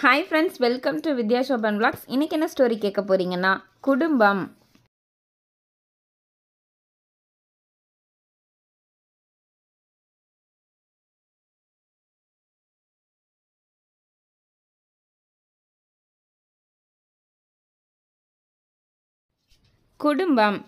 hi friends welcome to Vidya Sobhan vlogs இன்றைக்கி என்ன story கேட்க போகிறீங்கன்னா குடும்பம் குடும்பம்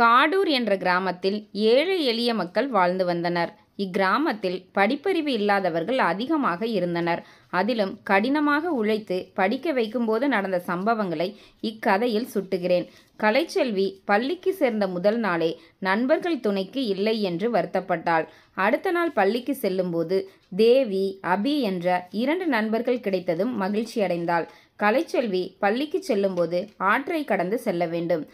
காடூர் என்ற கிராமத்தில் ஏழை எளிய மக்கள் வாழ்ந்து வந்தனர் இக்கிராமத்தில் படிப்பறிவு இல்லாதவர்கள் அதிகமாக இருந்தனர் அதிலும் கடினமாக உழைத்து படிக்க வைக்கும்போது நடந்த சம்பவங்களை இக்கதையில் சுட்டுகிறேன் கலைச்செல்வி பள்ளிக்கு சேர்ந்த முதல் நாளே நண்பர்கள் துணைக்கு இல்லை என்று வருத்தப்பட்டாள் அடுத்த நாள் பள்ளிக்கு செல்லும்போது தேவி அபி என்ற இரண்டு நண்பர்கள் கிடைத்ததும் மகிழ்ச்சியடைந்தாள் கலைச்செல்வி பள்ளிக்கு செல்லும்போது ஆற்றை கடந்து செல்ல வேண்டும்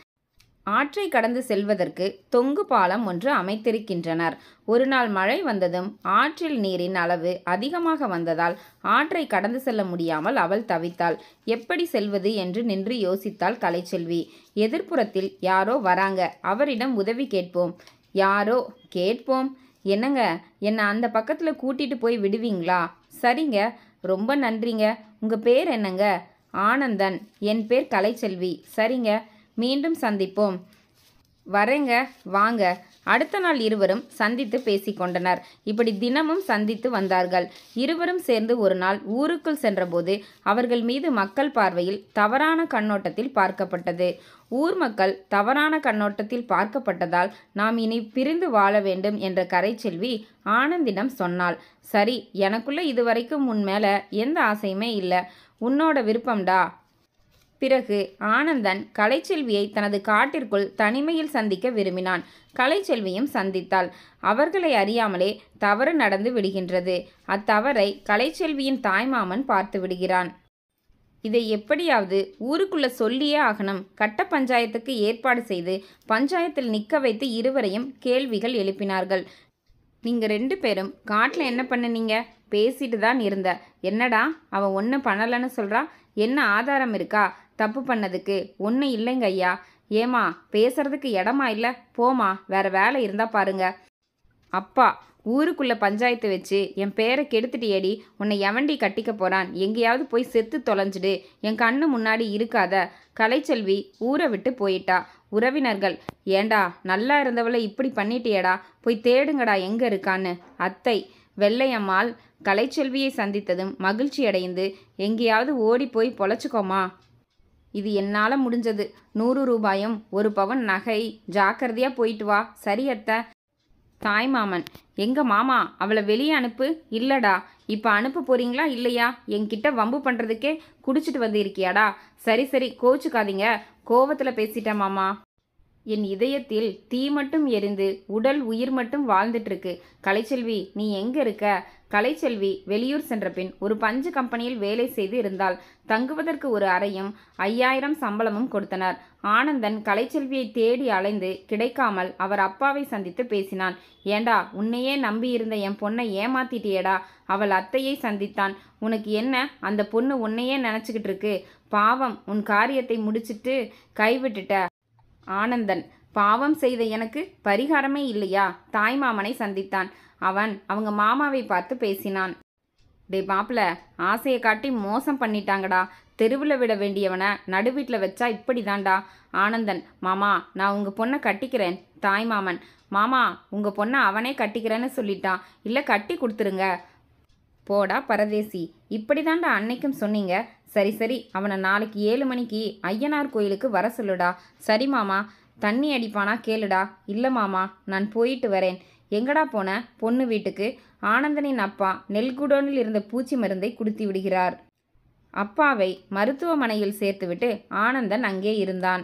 ஆற்றை கடந்து செல்வதற்கு தொங்கு பாலம் ஒன்று அமைத்திருக்கின்றனர் ஒரு நாள் மழை வந்ததும் ஆற்றில் நீரின் அளவு அதிகமாக வந்ததால் ஆற்றை கடந்து செல்ல முடியாமல் அவள் தவித்தாள் எப்படி செல்வது என்று நின்று யோசித்தாள் கலைச்செல்வி எதிர்ப்புறத்தில் யாரோ வராங்க அவரிடம் உதவி கேட்போம் யாரோ கேட்போம் என்னங்க என்னை அந்த பக்கத்தில் கூட்டிகிட்டு போய் விடுவீங்களா சரிங்க ரொம்ப நன்றிங்க உங்கள் பேர் என்னங்க ஆனந்தன் என் பேர் கலைச்செல்வி சரிங்க மீண்டும் சந்திப்போம் வரேங்க வாங்க அடுத்த நாள் இருவரும் சந்தித்து பேசிக்கொண்டனர் இப்படி தினமும் சந்தித்து வந்தார்கள் இருவரும் சேர்ந்து ஒரு நாள் ஊருக்குள் சென்றபோது அவர்கள் மீது மக்கள் பார்வையில் தவறான கண்ணோட்டத்தில் பார்க்கப்பட்டது ஊர் மக்கள் தவறான கண்ணோட்டத்தில் பார்க்கப்பட்டதால் நாம் இனி பிரிந்து வாழ வேண்டும் என்ற கரைச்செல்வி ஆனந்திடம் சொன்னாள் சரி எனக்குள்ள இதுவரைக்கும் உன் மேலே எந்த ஆசையுமே இல்லை உன்னோட விருப்பம்டா பிறகு ஆனந்தன் கலைச்செல்வியை தனது காட்டிற்குள் தனிமையில் சந்திக்க விரும்பினான் கலைச்செல்வியும் சந்தித்தாள் அவர்களை அறியாமலே தவறு நடந்து விடுகின்றது அத்தவறை கலைச்செல்வியின் தாய்மாமன் பார்த்து விடுகிறான் இதை எப்படியாவது ஊருக்குள்ள சொல்லியே ஆகணும் கட்ட பஞ்சாயத்துக்கு ஏற்பாடு செய்து பஞ்சாயத்தில் நிற்க வைத்து இருவரையும் கேள்விகள் எழுப்பினார்கள் நீங்கள் ரெண்டு பேரும் காட்டில் என்ன பண்ணுனீங்க பேசிட்டு தான் இருந்த என்னடா அவன் ஒன்றும் பண்ணலைன்னு சொல்கிறா என்ன ஆதாரம் இருக்கா தப்பு பண்ணதுக்கு ஒன்றும் இல்லைங்க ஐயா ஏமா பேசுறதுக்கு இடமா இல்லை போமா வேற வேலை இருந்தா பாருங்க அப்பா ஊருக்குள்ள பஞ்சாயத்து வச்சு என் பேரை கெடுத்துட்டியடி உன்னை எவண்டி கட்டிக்க போறான் எங்கேயாவது போய் செத்து தொலைஞ்சிடு என் கண்ணு முன்னாடி இருக்காத கலைச்செல்வி ஊரை விட்டு போயிட்டா உறவினர்கள் ஏண்டா நல்லா இருந்தவளை இப்படி பண்ணிட்டியடா போய் தேடுங்கடா எங்க இருக்கான்னு அத்தை வெள்ளையம்மாள் கலைச்செல்வியை சந்தித்ததும் மகிழ்ச்சியடைந்து எங்கேயாவது ஓடிப்போய் பொழைச்சிக்கோமா இது என்னால் முடிஞ்சது நூறு ரூபாயும் ஒரு பவன் நகை ஜாக்கிரதையாக போயிட்டு வா சரி அத்த தாய் மாமன் எங்க மாமா அவளை வெளியே அனுப்பு இல்லடா இப்போ அனுப்ப போறீங்களா இல்லையா என்கிட்ட வம்பு பண்ணுறதுக்கே குடிச்சிட்டு வந்து இருக்கியாடா சரி சரி கோச்சுக்காதீங்க கோவத்தில் பேசிட்டேன் மாமா என் இதயத்தில் தீ மட்டும் எரிந்து உடல் உயிர் மட்டும் வாழ்ந்துட்டுருக்கு கலைச்செல்வி நீ எங்க இருக்க கலைச்செல்வி வெளியூர் சென்ற பின் ஒரு பஞ்சு கம்பெனியில் வேலை செய்து இருந்தால் தங்குவதற்கு ஒரு அறையும் ஐயாயிரம் சம்பளமும் கொடுத்தனர் ஆனந்தன் கலைச்செல்வியை தேடி அலைந்து கிடைக்காமல் அவர் அப்பாவை சந்தித்து பேசினான் ஏண்டா உன்னையே நம்பியிருந்த என் பொண்ணை ஏமாத்திட்டியடா அவள் அத்தையை சந்தித்தான் உனக்கு என்ன அந்த பொண்ணு உன்னையே நினச்சிக்கிட்டு இருக்கு பாவம் உன் காரியத்தை முடிச்சிட்டு கைவிட்டுட்ட ஆனந்தன் பாவம் செய்த எனக்கு பரிகாரமே இல்லையா தாய் மாமனை சந்தித்தான் அவன் அவங்க மாமாவை பார்த்து பேசினான் டே மாப்பிள ஆசையை காட்டி மோசம் பண்ணிட்டாங்கடா தெருவில் விட வேண்டியவனை நடு வச்சா இப்படி தாண்டா ஆனந்தன் மாமா நான் உங்கள் பொண்ணை கட்டிக்கிறேன் தாய் மாமன் மாமா உங்கள் பொண்ணை அவனே கட்டிக்கிறேன்னு சொல்லிட்டான் இல்லை கட்டி கொடுத்துருங்க போடா பரதேசி இப்படி தாண்டா அன்னைக்கும் சொன்னீங்க சரி சரி அவனை நாளைக்கு ஏழு மணிக்கு ஐயனார் கோயிலுக்கு வர சொல்லுடா சரி மாமா தண்ணி அடிப்பானா கேளுடா இல்லை மாமா நான் போயிட்டு வரேன் எங்கடா போன பொண்ணு வீட்டுக்கு ஆனந்தனின் அப்பா நெல்குடோனில் இருந்த பூச்சி மருந்தை குடுத்தி விடுகிறார் அப்பாவை மருத்துவமனையில் சேர்த்துவிட்டு ஆனந்தன் அங்கே இருந்தான்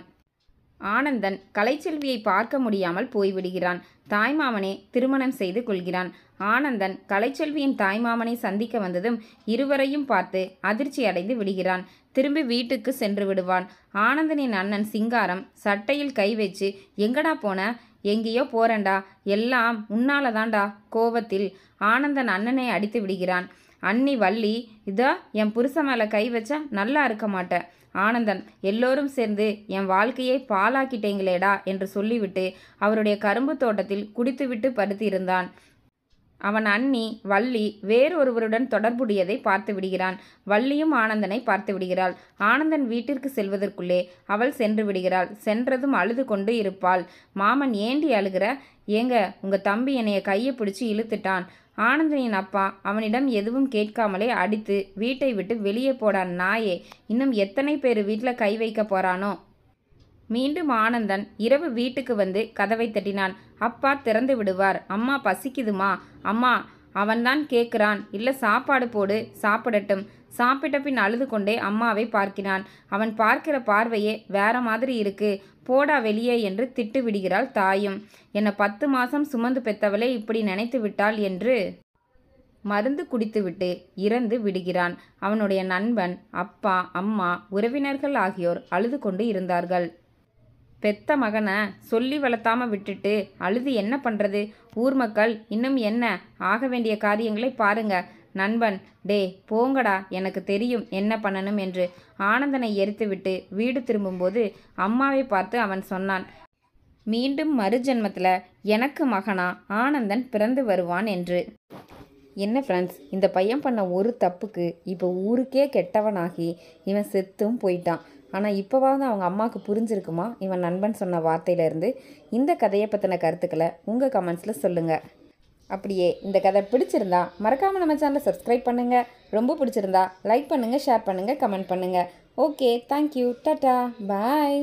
ஆனந்தன் கலைச்செல்வியை பார்க்க முடியாமல் போய்விடுகிறான் தாய்மாமனே திருமணம் செய்து கொள்கிறான் ஆனந்தன் கலைச்செல்வியின் தாய்மாமனை சந்திக்க வந்ததும் இருவரையும் பார்த்து அதிர்ச்சி அடைந்து விடுகிறான் திரும்பி வீட்டுக்கு சென்று விடுவான் ஆனந்தனின் அண்ணன் சிங்காரம் சட்டையில் கை வச்சு எங்கடா போன எங்கேயோ போறண்டா எல்லாம் உன்னால கோபத்தில் ஆனந்தன் அண்ணனை அடித்து விடுகிறான் அன்னி வள்ளி இதோ என் புருஷன் மேலே கை வச்சா நல்லா இருக்க மாட்டேன் ஆனந்தன் எல்லோரும் சேர்ந்து என் வாழ்க்கையை பாலாக்கிட்டேங்களேடா என்று சொல்லிவிட்டு அவருடைய கரும்பு தோட்டத்தில் குடித்துவிட்டு படுத்திருந்தான் அவன் அண்ணி வள்ளி வேறொருவருடன் தொடர்புடையதை பார்த்து விடுகிறான் வள்ளியும் ஆனந்தனை பார்த்து விடுகிறாள் ஆனந்தன் வீட்டிற்கு செல்வதற்குள்ளே அவள் சென்று விடுகிறாள் சென்றதும் அழுது கொண்டு இருப்பாள் மாமன் ஏண்டி அழுகிற ஏங்க உங்க தம்பி என்னைய கையை பிடிச்சி இழுத்துட்டான் ஆனந்தனின் அப்பா அவனிடம் எதுவும் கேட்காமலே அடித்து வீட்டை விட்டு வெளியே போடான் நாயே இன்னும் எத்தனை பேர் வீட்டில் கை வைக்க போறானோ மீண்டும் ஆனந்தன் இரவு வீட்டுக்கு வந்து கதவை தட்டினான் அப்பா திறந்து விடுவார் அம்மா பசிக்குதுமா அம்மா அவன்தான் கேட்கிறான் இல்லை சாப்பாடு போடு சாப்பிடட்டும் சாப்பிட்ட பின் அழுது கொண்டே அம்மாவை பார்க்கிறான் அவன் பார்க்கிற பார்வையே வேற மாதிரி இருக்கு போடா வெளியே என்று திட்டு விடுகிறாள் தாயும் என்னை பத்து மாசம் சுமந்து பெத்தவளே இப்படி நினைத்து விட்டாள் என்று மருந்து குடித்துவிட்டு இறந்து விடுகிறான் அவனுடைய நண்பன் அப்பா அம்மா உறவினர்கள் ஆகியோர் அழுது கொண்டு இருந்தார்கள் பெத்த மகனை சொல்லி வளர்த்தாம விட்டுட்டு அழுது என்ன பண்ணுறது ஊர் மக்கள் இன்னும் என்ன ஆக வேண்டிய காரியங்களை பாருங்க நண்பன் டே போங்கடா எனக்கு தெரியும் என்ன பண்ணணும் என்று ஆனந்தனை எரித்துவிட்டு வீடு திரும்பும்போது அம்மாவை பார்த்து அவன் சொன்னான் மீண்டும் மறுஜென்மத்தில் எனக்கு மகனா ஆனந்தன் பிறந்து வருவான் என்று என்ன ஃப்ரெண்ட்ஸ் இந்த பையன் பண்ண ஒரு தப்புக்கு இப்போ ஊருக்கே கெட்டவனாகி இவன் செத்தும் போயிட்டான் ஆனால் இப்போவாவது அவங்க அம்மாவுக்கு புரிஞ்சிருக்குமா இவன் நண்பன் சொன்ன வார்த்தையிலேருந்து இந்த கதையை பற்றின கருத்துக்களை உங்கள் கமெண்ட்ஸில் சொல்லுங்கள் அப்படியே இந்த கதை பிடிச்சிருந்தா மறக்காமல் நம்ம சேனலை சப்ஸ்கிரைப் பண்ணுங்கள் ரொம்ப பிடிச்சிருந்தா லைக் பண்ணுங்கள் ஷேர் பண்ணுங்கள் கமெண்ட் பண்ணுங்கள் ஓகே தேங்க்யூ டாட்டா பாய்